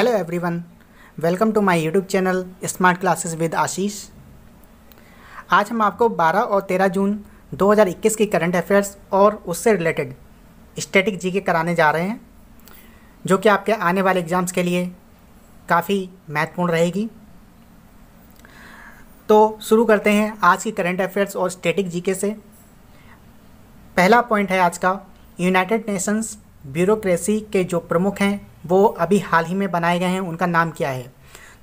hello everyone welcome to my YouTube channel smart classes with Ashish आज हम आपको 12 और 13 जून 2021 की करंट अफेयर्स और उससे रिलेटेड स्टैटिक जीके कराने जा रहे हैं जो कि आपके आने वाले एग्ज़ाम्स के लिए काफ़ी महत्वपूर्ण रहेगी तो शुरू करते हैं आज की करंट अफेयर्स और स्टेटिक जी से पहला पॉइंट है आज का यूनाइटेड नेशंस ब्यूरोक्रेसी के जो प्रमुख हैं वो अभी हाल ही में बनाए गए हैं उनका नाम क्या है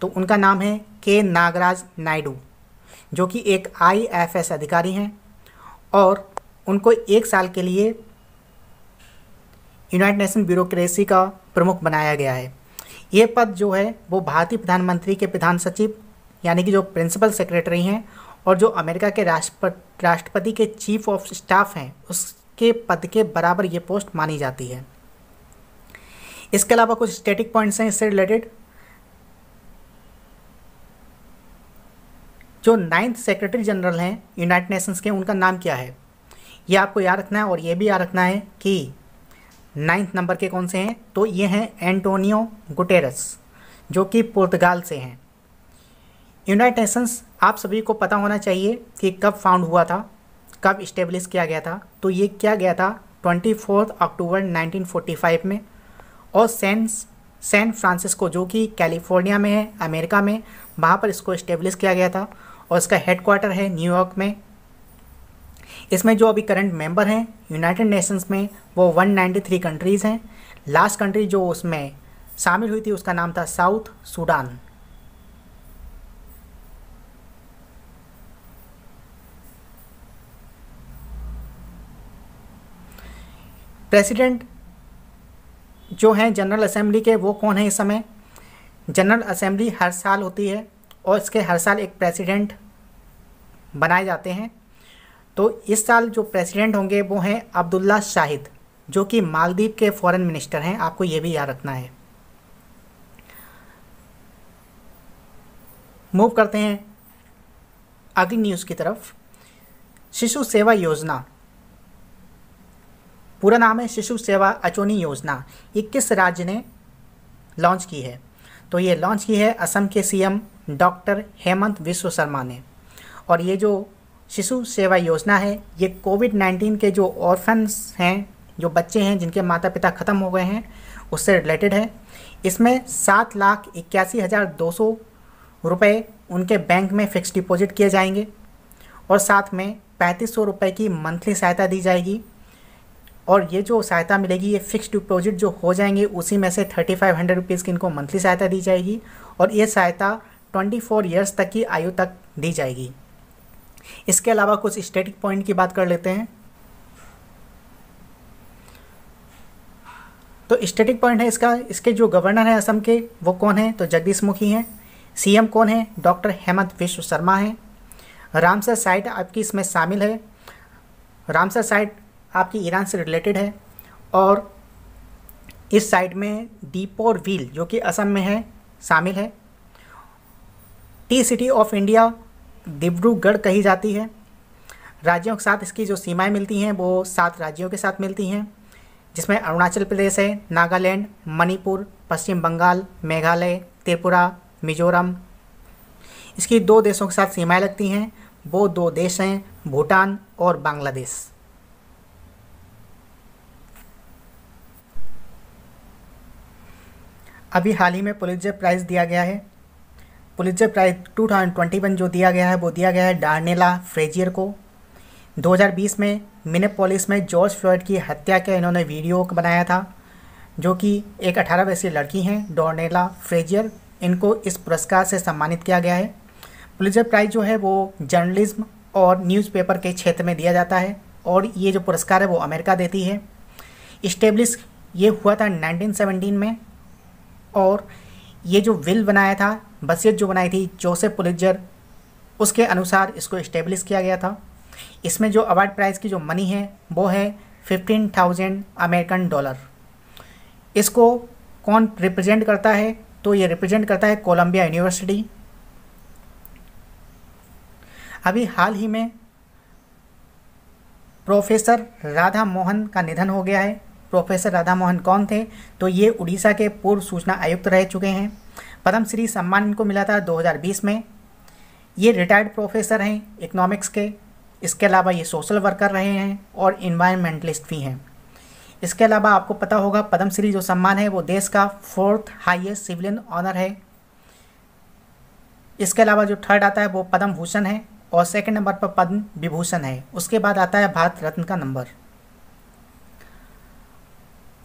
तो उनका नाम है के नागराज नायडू जो कि एक आईएफएस अधिकारी हैं और उनको एक साल के लिए यूनाइटेड नेशन ब्यूरोक्रेसी का प्रमुख बनाया गया है ये पद जो है वो भारतीय प्रधानमंत्री के प्रधान सचिव यानी कि जो प्रिंसिपल सेक्रेटरी हैं और जो अमेरिका के राष्ट्रपति राष्ट्रपति के चीफ ऑफ स्टाफ हैं उसके पद के बराबर ये पोस्ट मानी जाती है इसके अलावा कुछ स्टैटिक पॉइंट्स हैं इससे रिलेटेड जो नाइन्थ सेक्रेटरी जनरल हैं यूनाइटेड नेशंस के उनका नाम क्या है ये आपको याद रखना है और ये भी याद रखना है कि नाइन्थ नंबर के कौन से हैं तो ये हैं एंटोनियो गुटेरस जो कि पुर्तगाल से हैं यूनाइटेड नेशंस आप सभी को पता होना चाहिए कि कब फाउंड हुआ था कब इस्टेब्लिश किया गया था तो ये किया गया था ट्वेंटी अक्टूबर नाइनटीन में और सैन सैन फ्रांसिस्को जो कि कैलिफोर्निया में है अमेरिका में वहाँ पर इसको इस्टेब्लिश किया गया था और इसका हेडक्वार्टर है न्यूयॉर्क में इसमें जो अभी करंट मेंबर हैं यूनाइटेड नेशंस में वो 193 कंट्रीज़ हैं लास्ट कंट्री जो उसमें शामिल हुई थी उसका नाम था साउथ सूडान प्रेसिडेंट जो हैं जनरल असेंबली के वो कौन है इस समय जनरल असेंबली हर साल होती है और इसके हर साल एक प्रेसिडेंट बनाए जाते हैं तो इस साल जो प्रेसिडेंट होंगे वो हैं अब्दुल्ला शाहिद जो कि मालदीव के फॉरेन मिनिस्टर हैं आपको ये भी याद रखना है मूव करते हैं अगली न्यूज़ की तरफ शिशु सेवा योजना पूरा नाम है शिशु सेवा अचोनी योजना ये किस राज्य ने लॉन्च की है तो ये लॉन्च की है असम के सीएम डॉक्टर हेमंत विश्व शर्मा ने और ये जो शिशु सेवा योजना है ये कोविड नाइन्टीन के जो ऑर्फन्स हैं जो बच्चे हैं जिनके माता पिता ख़त्म हो गए हैं उससे रिलेटेड है इसमें सात लाख इक्यासी हज़ार दो सौ रुपये उनके बैंक में फ़िक्स डिपॉजिट किए जाएंगे और साथ में पैंतीस सौ रुपये की मंथली सहायता दी जाएगी और ये जो सहायता मिलेगी ये फिक्स डिपॉजिट जो हो जाएंगे उसी में से थर्टी फाइव हंड्रेड रुपीज़ की इनको मंथली सहायता दी जाएगी और ये सहायता ट्वेंटी फोर ईयर्स तक की आयु तक दी जाएगी इसके अलावा कुछ स्टेटिक पॉइंट की बात कर लेते हैं तो स्टेटिक पॉइंट है इसका इसके जो गवर्नर हैं असम के वो कौन हैं तो जगदीश मुखी हैं सीएम कौन है डॉक्टर हेमंत विश्व शर्मा हैं रामसर साइट आपकी इसमें शामिल है रामसर साइट आपकी ईरान से रिलेटेड है और इस साइड में डीपोर व्हील जो कि असम में है शामिल है tea city of India Dibrugarh कही जाती है राज्यों के साथ इसकी जो सीमाएं मिलती हैं वो सात राज्यों के साथ मिलती हैं जिसमें अरुणाचल प्रदेश है नागालैंड मणिपुर पश्चिम बंगाल मेघालय त्रिपुरा मिजोरम इसकी दो देशों के साथ सीमाएं लगती हैं वो दो देश हैं भूटान और बांग्लादेश अभी हाल ही में पुलिस प्राइज़ दिया गया है police prize two thousand twenty one जो दिया गया है वो दिया गया है डार्नेला फ्रेजियर को 2020 में मिनेपोलिस में जॉर्ज फ्लॉयड की हत्या के इन्होंने वीडियो बनाया था जो कि एक अठारह वर्षीय लड़की हैं डोर्नेला फ्रेजियर इनको इस पुरस्कार से सम्मानित किया गया है पुलिस प्राइज़ जो है वो जर्नलिज्म और न्यूज़पेपर के क्षेत्र में दिया जाता है और ये जो पुरस्कार है वो अमेरिका देती है इस्टेब्लिश ये हुआ था 1917 में और ये जो विल बनाया था बसियत जो बनाई थी जोसेफ पुलिजर उसके अनुसार इसको इस्टेब्लिश किया गया था इसमें जो अवार्ड प्राइज़ की जो मनी है वो है फिफ्टीन थाउजेंड अमेरिकन डॉलर इसको कौन रिप्रेजेंट करता है तो ये रिप्रेजेंट करता है कोलंबिया यूनिवर्सिटी अभी हाल ही में प्रोफेसर राधा मोहन का निधन हो गया है प्रोफेसर राधा मोहन कौन थे तो ये उड़ीसा के पूर्व सूचना आयुक्त रह चुके हैं पद्म श्री सम्मान इनको मिला था 2020 में ये रिटायर्ड प्रोफेसर हैं इकोनॉमिक्स के इसके अलावा ये सोशल वर्कर रहे हैं और इन्वायरमेंटलिस्ट भी हैं इसके अलावा आपको पता होगा पद्म श्री जो सम्मान है वो देश का फोर्थ हाइएस्ट सिविलियन ऑनर है इसके अलावा जो थर्ड आता है वो पद्म भूषण है और सेकंड नंबर पर पद्म विभूषण है उसके बाद आता है भारत रत्न का नंबर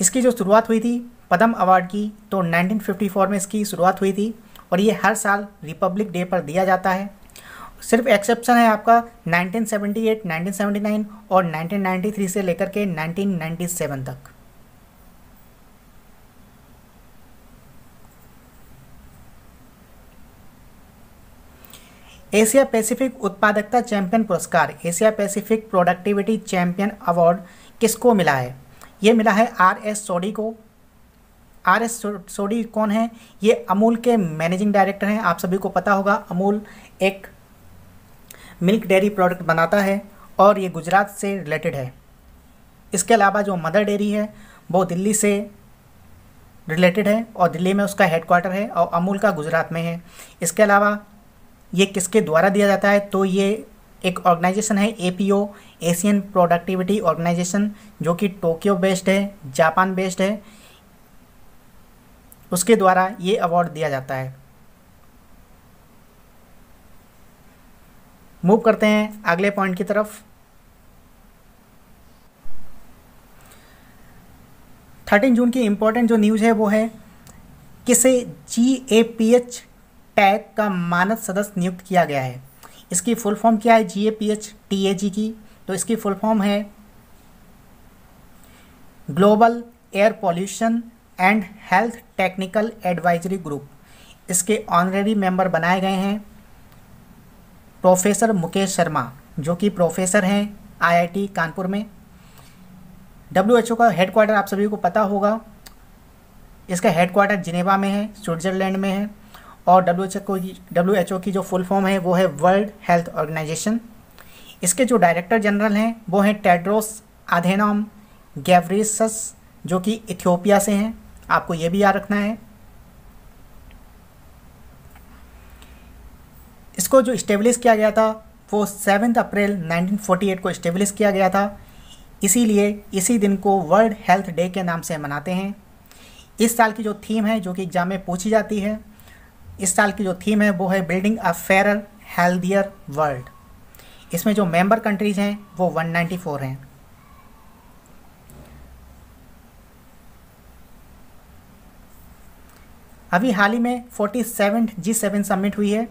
इसकी जो शुरुआत हुई थी पद्म अवार्ड की तो 1954 में इसकी शुरुआत हुई थी और ये हर साल रिपब्लिक डे पर दिया जाता है सिर्फ एक्सेप्शन है आपका 1978, 1979 और 1993 से लेकर के 1997 तक एशिया पैसिफिक उत्पादकता चैंपियन पुरस्कार Asia Pacific productivity champion award किसको मिला है ये मिला है आर एस सोडी को आर एस सोडी कौन है ये अमूल के मैनेजिंग डायरेक्टर हैं आप सभी को पता होगा अमूल एक मिल्क डेयरी प्रोडक्ट बनाता है और ये गुजरात से रिलेटेड है इसके अलावा जो मदर डेयरी है वो दिल्ली से रिलेटेड है और दिल्ली में उसका हेडक्वार्टर है और अमूल का गुजरात में है इसके अलावा ये किसके द्वारा दिया जाता है तो ये एक ऑर्गेनाइजेशन है ए एशियन प्रोडक्टिविटी ऑर्गेनाइजेशन जो कि टोक्यो बेस्ड है जापान बेस्ड है उसके द्वारा ये अवार्ड दिया जाता है मूव करते हैं अगले पॉइंट की तरफ थर्टीन जून की इंपॉर्टेंट जो न्यूज़ है वो है किसे G A P H TAG का मानद सदस्य नियुक्त किया गया है इसकी फुल फॉर्म क्या है G A P H T A G की तो इसकी फुल फॉर्म है global air pollution and health technical advisory group इसके ऑनरेरी मेंबर बनाए गए हैं प्रोफेसर मुकेश शर्मा जो कि प्रोफेसर हैं आईआईटी कानपुर में डब्ल्यू का हेडक्वार्टर आप सभी को पता होगा इसका हेडक्वार्टर जिनेवा में है स्विट्ज़रलैंड में है और डब्ल्यू डब्ल्यू एच ओ की जो फुल फॉर्म है वो है वर्ल्ड हेल्थ ऑर्गेनाइजेशन इसके जो डायरेक्टर जनरल हैं वो हैं टेड्रोस आधेनाम गैवरिसस जो कि इथियोपिया से हैं आपको ये भी याद रखना है इसको जो इस्टेब्लिश किया गया था वो सेवन अप्रैल 1948 को इस्टेब्लिश किया गया था इसीलिए इसी दिन को वर्ल्ड हेल्थ डे के नाम से मनाते हैं इस साल की जो थीम है जो कि एग्ज़ाम में पूछी जाती है इस साल की जो थीम है वो है building a fair healthier world इसमें जो मेंबर कंट्रीज हैं वो 194 हैं अभी हाल ही में forty seven G seven summit हुई है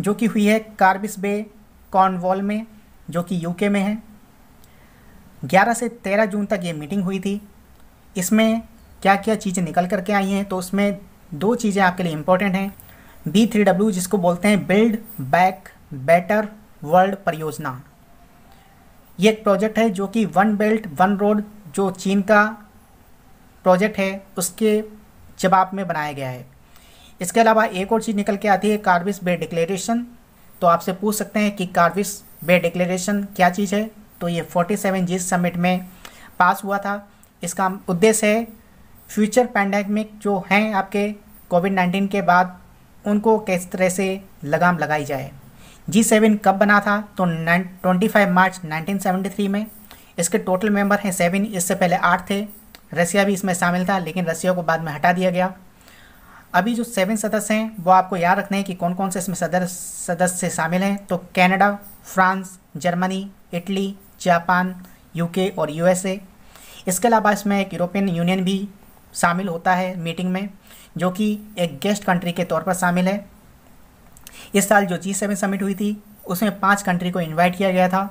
जो कि हुई है कार्बिस बे कॉर्नवॉल में जो कि यूके में है 11 से 13 जून तक ये मीटिंग हुई थी इसमें क्या क्या चीज़ें निकल करके आई हैं तो उसमें दो चीज़ें आपके लिए इंपॉर्टेंट हैं बी थ्री डब्ल्यू जिसको बोलते हैं बिल्ड बैक बेटर वर्ल्ड परियोजना ये एक प्रोजेक्ट है जो कि वन बेल्ट वन रोड जो चीन का प्रोजेक्ट है उसके जवाब में बनाया गया है इसके अलावा एक और चीज़ निकल के आती है कार्बिस बे डिक्लेरेशन तो आपसे पूछ सकते हैं कि कार्बिस बे डिक्लेरेशन क्या चीज़ है तो ये 47 जी समिट में पास हुआ था इसका उद्देश्य है फ्यूचर पैंडेमिक जो हैं आपके कोविड नाइन्टीन के बाद उनको किस तरह से लगाम लगाई जाए जी सेवन कब बना था तो twenty five March nineteen seventy three में इसके टोटल मेंबर हैं सेवन इससे पहले आठ थे रसिया भी इसमें शामिल था लेकिन रसिया को बाद में हटा दिया गया अभी जो सेवन सदस्य हैं वो आपको याद रखने हैं कि कौन कौन से इसमें सदर सदस्य शामिल हैं तो Canada France Germany Italy Japan UK और यूएसए इसके अलावा इसमें एक यूरोपियन यूनियन भी शामिल होता है मीटिंग में जो कि एक गेस्ट कंट्री के तौर पर शामिल है इस साल जो जी सेवन समिट हुई थी उसमें पांच कंट्री को इनवाइट किया गया था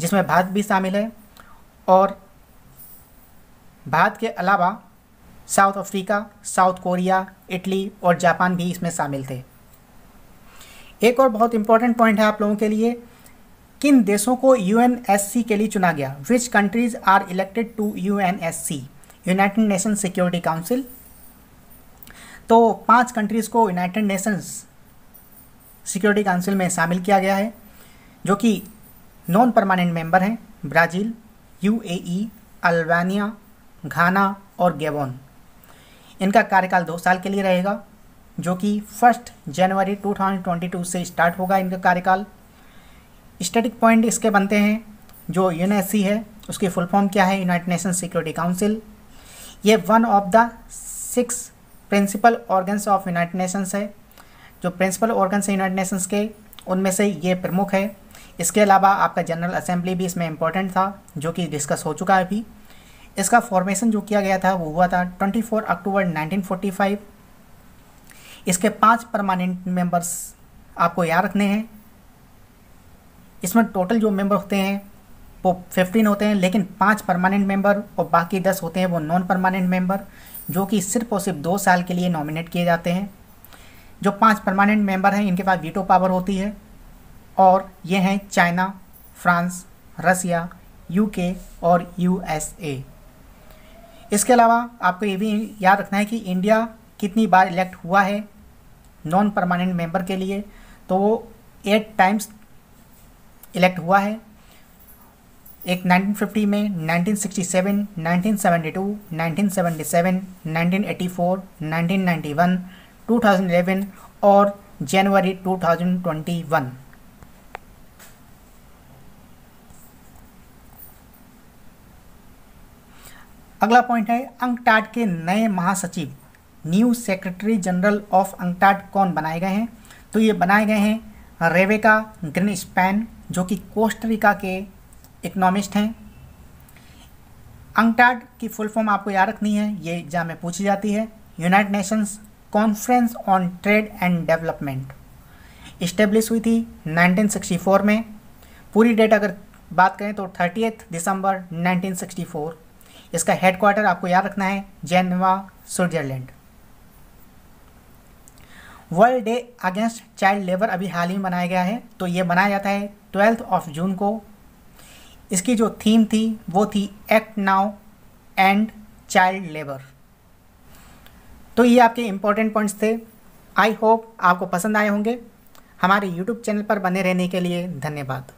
जिसमें भारत भी शामिल है और भारत के अलावा South Africa South Korea Italy और जापान भी इसमें शामिल थे एक और बहुत इंपॉर्टेंट पॉइंट है आप लोगों के लिए किन देशों को यूएनएससी के लिए चुना गया which countries are elected to UNSC United Nation Security Council तो पांच कंट्रीज़ को यूनाइटेड नेशंस सिक्योरिटी काउंसिल में शामिल किया गया है जो कि नॉन परमानेंट मेंबर हैं Brazil UAE, e, Albania Ghana और गेबोन इनका कार्यकाल दो साल के लिए रहेगा जो कि फर्स्ट जनवरी 2022 से स्टार्ट होगा इनका कार्यकाल स्टेटिक पॉइंट इसके बनते हैं जो यूनएससी है उसकी फुल फॉर्म क्या है यूनाइटेड नेशन सिक्योरिटी काउंसिल ये one of the six principal organs of United Nations है जो प्रिंसिपल ऑर्गन्स है यूनाइटेड नेशंस के उनमें से ये प्रमुख है इसके अलावा आपका जनरल असेंबली भी इसमें इम्पोर्टेंट था जो कि डिस्कस हो चुका है अभी इसका फॉर्मेशन जो किया गया था वो हुआ था 24 अक्टूबर 1945 इसके पांच परमानेंट मेंबर्स आपको याद रखने हैं इसमें टोटल जो मेंबर होते हैं वो फिफ्टीन होते हैं लेकिन पाँच परमानेंट मेंबर और बाकी दस होते हैं वो नॉन परमानेंट मेंबर जो कि सिर्फ और सिर्फ दो साल के लिए नॉमिनेट किए जाते हैं जो पांच परमानेंट मेंबर हैं इनके पास वीटो पावर होती है और ये हैं चाइना फ्रांस रसिया यूके और यूएसए इसके अलावा आपको ये भी याद रखना है कि इंडिया कितनी बार इलेक्ट हुआ है नॉन परमानेंट मेंबर के लिए तो वो एट टाइम्स इलेक्ट हुआ है एक 1950 में 1967, 1972, 1977, 1984, 1991, 2011 और जनवरी 2021 अगला पॉइंट है अंकटाट के नए महासचिव new secretary general of UNCTAD कौन बनाए गए हैं तो ये बनाए गए हैं रेवेका ग्रीन स्पैन जो कि कोस्टरिका के इकोनॉमिस्ट हैं अंगटाड की फुल फॉर्म आपको याद रखनी है ये एग्जाम में पूछी जाती है United Nations conference on trade and development establish हुई थी 1964 में पूरी डेट अगर बात करें तो थर्टी दिसंबर 1964 इसका हेडक्वार्टर आपको याद रखना है Geneva Switzerland world day against child labour अभी हाल ही में मनाया गया है तो ये मनाया जाता है ट्वेल्थ ऑफ जून को इसकी जो थीम थी वो थी act now end child labour तो ये आपके इम्पोर्टेंट पॉइंट्स थे आई होप आपको पसंद आए होंगे हमारे यूट्यूब चैनल पर बने रहने के लिए धन्यवाद